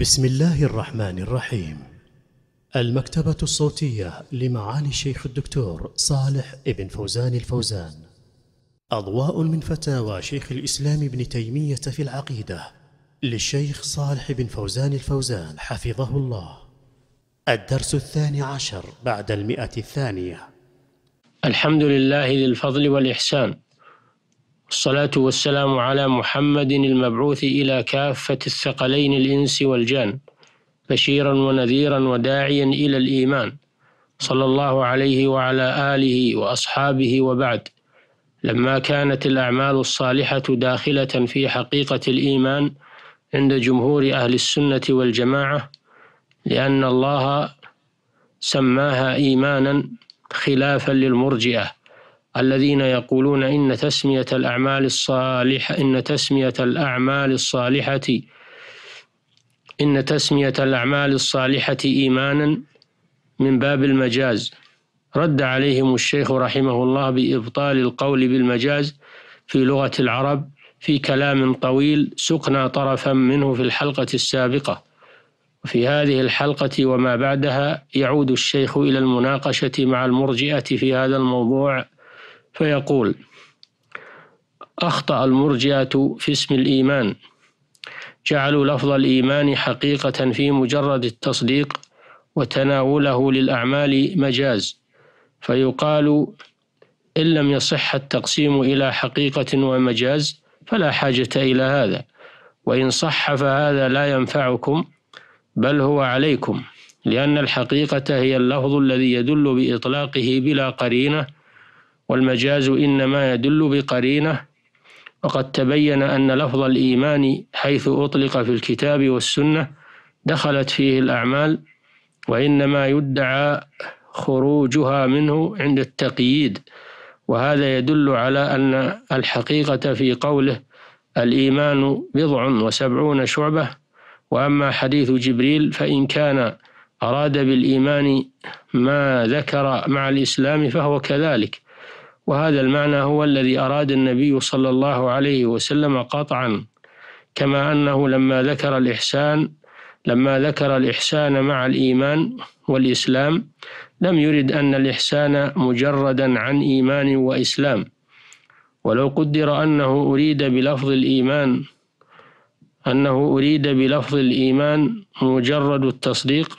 بسم الله الرحمن الرحيم المكتبة الصوتية لمعالي الشيخ الدكتور صالح ابن فوزان الفوزان أضواء من فتاوى شيخ الإسلام ابن تيمية في العقيدة للشيخ صالح بن فوزان الفوزان حفظه الله الدرس الثاني عشر بعد المئة الثانية الحمد لله للفضل والإحسان الصلاة والسلام على محمد المبعوث إلى كافة الثقلين الإنس والجان بشيرا ونذيرا وداعيا إلى الإيمان صلى الله عليه وعلى آله وأصحابه وبعد لما كانت الأعمال الصالحة داخلة في حقيقة الإيمان عند جمهور أهل السنة والجماعة لأن الله سماها إيمانا خلافا للمرجئة الذين يقولون إن تسمية الأعمال الصالحة إن تسمية الأعمال الصالحة إن تسمية الأعمال الصالحة إيمانا من باب المجاز رد عليهم الشيخ رحمه الله بإبطال القول بالمجاز في لغة العرب في كلام طويل سقنا طرفا منه في الحلقة السابقة وفي هذه الحلقة وما بعدها يعود الشيخ إلى المناقشة مع المرجئة في هذا الموضوع فيقول أخطأ المرجئة في اسم الإيمان جعلوا لفظ الإيمان حقيقة في مجرد التصديق وتناوله للأعمال مجاز فيقال إن لم يصح التقسيم إلى حقيقة ومجاز فلا حاجة إلى هذا وإن صح فهذا لا ينفعكم بل هو عليكم لأن الحقيقة هي اللفظ الذي يدل بإطلاقه بلا قرينة والمجاز إنما يدل بقرينة وقد تبين أن لفظ الإيمان حيث أطلق في الكتاب والسنة دخلت فيه الأعمال وإنما يدعى خروجها منه عند التقييد وهذا يدل على أن الحقيقة في قوله الإيمان بضع وسبعون شعبة وأما حديث جبريل فإن كان أراد بالإيمان ما ذكر مع الإسلام فهو كذلك وهذا المعنى هو الذي أراد النبي صلى الله عليه وسلم قطعا كما أنه لما ذكر الإحسان لما ذكر الإحسان مع الإيمان والإسلام لم يرد أن الإحسان مجردا عن إيمان وإسلام ولو قدر أنه أريد بلفظ الإيمان أنه أريد بلفظ الإيمان مجرد التصديق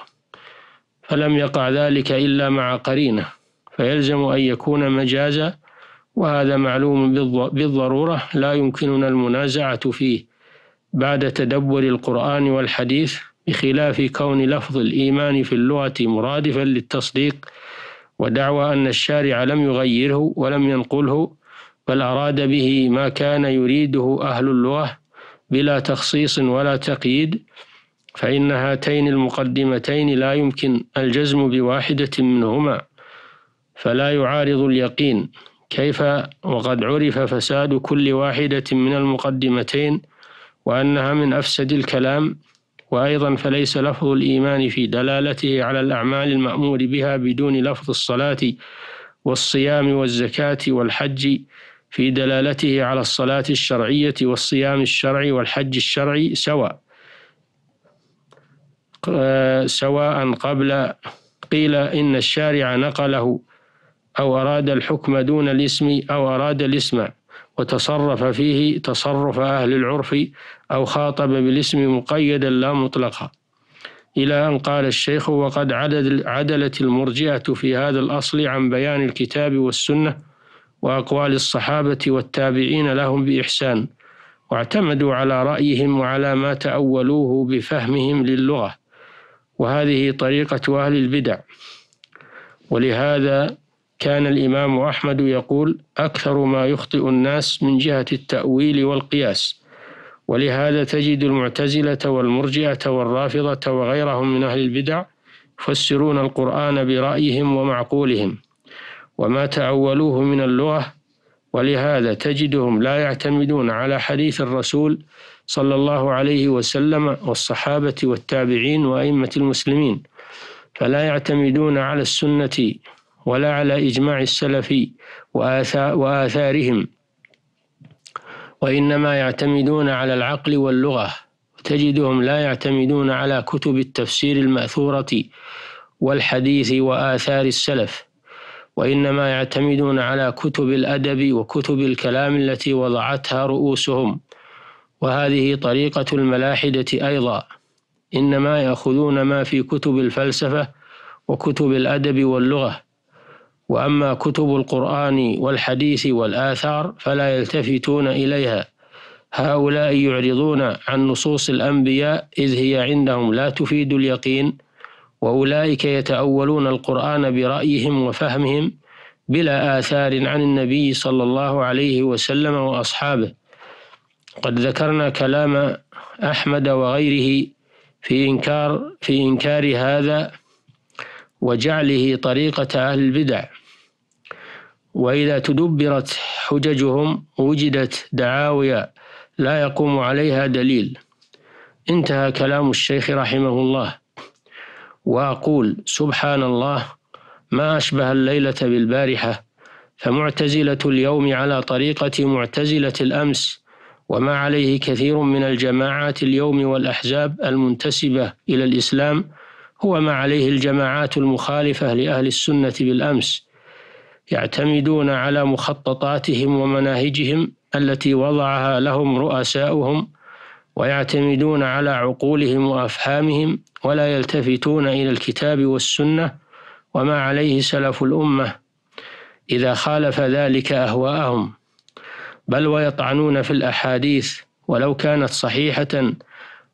فلم يقع ذلك إلا مع قرينه فيلزم أن يكون مجازا وهذا معلوم بالضرورة لا يمكننا المنازعة فيه بعد تدبر القرآن والحديث بخلاف كون لفظ الإيمان في اللغة مرادفا للتصديق ودعوى أن الشارع لم يغيره ولم ينقله بل أراد به ما كان يريده أهل اللغة بلا تخصيص ولا تقييد فإن هاتين المقدمتين لا يمكن الجزم بواحدة منهما فلا يعارض اليقين كيف وقد عرف فساد كل واحدة من المقدمتين وأنها من أفسد الكلام وأيضا فليس لفظ الإيمان في دلالته على الأعمال المأمور بها بدون لفظ الصلاة والصيام والزكاة والحج في دلالته على الصلاة الشرعية والصيام الشرعي والحج الشرعي سواء آه، سواء قبل قيل إن الشارع نقله أو أراد الحكم دون الاسم أو أراد الاسم وتصرف فيه تصرف أهل العرف أو خاطب بالاسم مقيدا لا مطلقا إلى أن قال الشيخ وقد عدد عدلت المرجئة في هذا الأصل عن بيان الكتاب والسنة وأقوال الصحابة والتابعين لهم بإحسان واعتمدوا على رأيهم وعلى ما تأولوه بفهمهم للغة وهذه طريقة أهل البدع ولهذا كان الإمام أحمد يقول أكثر ما يخطئ الناس من جهة التأويل والقياس ولهذا تجد المعتزلة والمرجئة والرافضة وغيرهم من أهل البدع يفسرون القرآن برأيهم ومعقولهم وما تعولوه من اللغة ولهذا تجدهم لا يعتمدون على حديث الرسول صلى الله عليه وسلم والصحابة والتابعين وأئمة المسلمين فلا يعتمدون على السنة ولا على إجماع السلف وآثارهم وإنما يعتمدون على العقل واللغة وتجدهم لا يعتمدون على كتب التفسير المأثورة والحديث وآثار السلف وإنما يعتمدون على كتب الأدب وكتب الكلام التي وضعتها رؤوسهم وهذه طريقة الملاحدة أيضا إنما يأخذون ما في كتب الفلسفة وكتب الأدب واللغة وأما كتب القرآن والحديث والآثار فلا يلتفتون إليها هؤلاء يعرضون عن نصوص الأنبياء إذ هي عندهم لا تفيد اليقين وأولئك يتأولون القرآن برأيهم وفهمهم بلا آثار عن النبي صلى الله عليه وسلم وأصحابه قد ذكرنا كلام أحمد وغيره في إنكار في إنكار هذا وجعله طريقة أهل البدع وإذا تدبرت حججهم وجدت دعاوي لا يقوم عليها دليل انتهى كلام الشيخ رحمه الله وأقول سبحان الله ما أشبه الليلة بالبارحة فمعتزلة اليوم على طريقة معتزلة الأمس وما عليه كثير من الجماعات اليوم والأحزاب المنتسبة إلى الإسلام هو ما عليه الجماعات المخالفة لأهل السنة بالأمس يعتمدون على مخططاتهم ومناهجهم التي وضعها لهم رؤساؤهم ويعتمدون على عقولهم وافهامهم ولا يلتفتون الى الكتاب والسنه وما عليه سلف الامه اذا خالف ذلك اهواءهم بل ويطعنون في الاحاديث ولو كانت صحيحه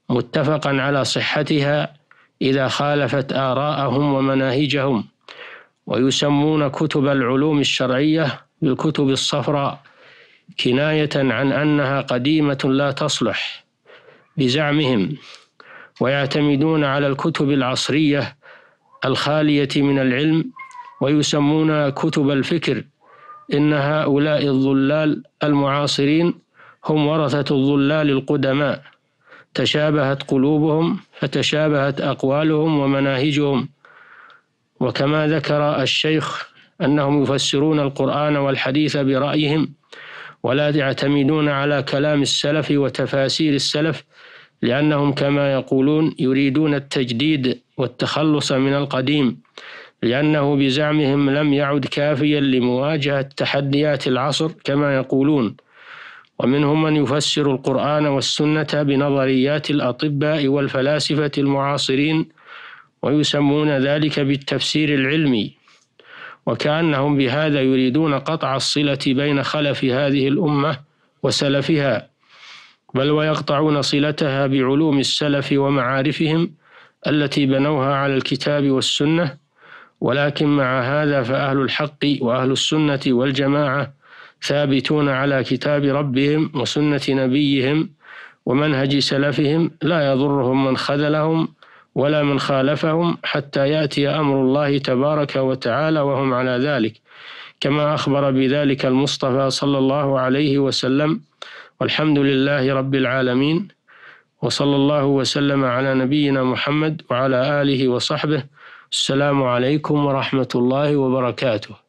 متفقا على صحتها اذا خالفت اراءهم ومناهجهم ويسمون كتب العلوم الشرعية بالكتب الصفراء كناية عن أنها قديمة لا تصلح بزعمهم ويعتمدون على الكتب العصرية الخالية من العلم ويسمون كتب الفكر إن هؤلاء الظلال المعاصرين هم ورثة الظلال القدماء تشابهت قلوبهم فتشابهت أقوالهم ومناهجهم وكما ذكر الشيخ أنهم يفسرون القرآن والحديث برأيهم ولا يعتمدون على كلام السلف وتفاسير السلف لأنهم كما يقولون يريدون التجديد والتخلص من القديم لأنه بزعمهم لم يعد كافيا لمواجهة تحديات العصر كما يقولون ومنهم من يفسر القرآن والسنة بنظريات الأطباء والفلاسفة المعاصرين ويسمون ذلك بالتفسير العلمي وكأنهم بهذا يريدون قطع الصلة بين خلف هذه الأمة وسلفها بل ويقطعون صلتها بعلوم السلف ومعارفهم التي بنوها على الكتاب والسنة ولكن مع هذا فأهل الحق وأهل السنة والجماعة ثابتون على كتاب ربهم وسنة نبيهم ومنهج سلفهم لا يضرهم من خذلهم ولا من خالفهم حتى يأتي أمر الله تبارك وتعالى وهم على ذلك كما أخبر بذلك المصطفى صلى الله عليه وسلم والحمد لله رب العالمين وصلى الله وسلم على نبينا محمد وعلى آله وصحبه السلام عليكم ورحمة الله وبركاته